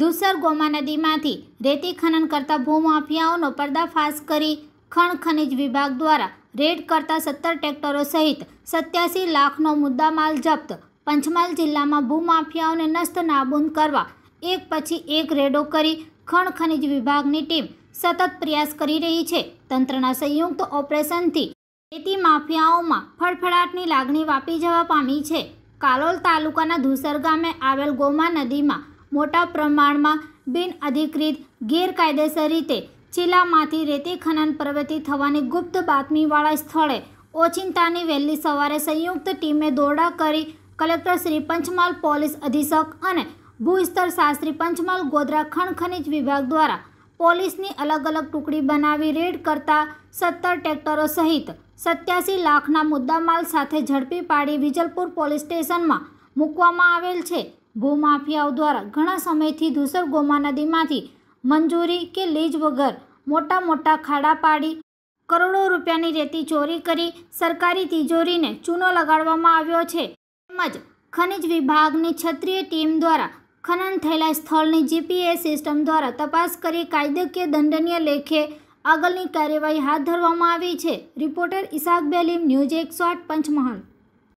દુસર Goma નદીમાંથી રેતી ખનન કરતા ભૂમાફિયાઓનો પર્દાફાશ કરી ખણ ખનિજ વિભાગ દ્વારા રેડ કરતા સત્તર ટ્રેક્ટરો સહિત સત્યાસી લાખનો મુદ્દામાલ જપ્ત પંચમહાલ જિલ્લામાં ભૂમાફિયાઓને નસ્ત નાબૂદ કરવા એક પછી એક રેડો કરી ખણ ખનિજ વિભાગની ટીમ સતત પ્રયાસ કરી રહી છે તંત્રના સંયુક્ત ઓપરેશનથી રેતી માફિયાઓમાં ફળફળાટની લાગણી વાપી જવા પામી છે કાલોલ તાલુકાના ધૂસર ગામે આવેલ ગોમા નદીમાં મોટા પ્રમાણમાં બિનઅધિકૃત ગેરકાયદેસર રીતે ચીલામાંથી રેતી ખનન પ્રવૃત્તિ થવાની ગુપ્ત બાતમીવાળા સ્થળે ઓચિંતાની વહેલી સવારે સંયુક્ત ટીમે દોરડા કરી કલેક્ટર શ્રી પંચમહાલ પોલીસ અધિક્ષક અને ભૂસ્તર શાસ્ત્રી પંચમહાલ ગોધરા ખણ ખનિજ વિભાગ દ્વારા પોલીસની અલગ અલગ ટુકડી બનાવી રેડ કરતા સત્તર ટ્રેક્ટરો સહિત સત્યાસી લાખના મુદ્દામાલ સાથે ઝડપી પાડી વિજલપુર પોલીસ સ્ટેશનમાં મૂકવામાં આવેલ છે ભૂમાફિયાઓ દ્વારા ઘણા સમયથી ધૂસર ગોમા નદીમાંથી મંજૂરી કે લીજ વગર મોટા મોટા ખાડા પાડી કરોડો રૂપિયાની રેતી ચોરી કરી સરકારી તિજોરીને ચૂનો લગાડવામાં આવ્યો છે તેમજ ખનિજ વિભાગની ક્ષત્રિય ટીમ દ્વારા ખનન થયેલા સ્થળની જીપીએસ સિસ્ટમ દ્વારા તપાસ કરી કાયદેકીય દંડનીય લેખે આગળની કાર્યવાહી હાથ ધરવામાં આવી છે રિપોર્ટર ઇસાક બેલીમ ન્યૂઝ એકસો આઠ પંચમહાલ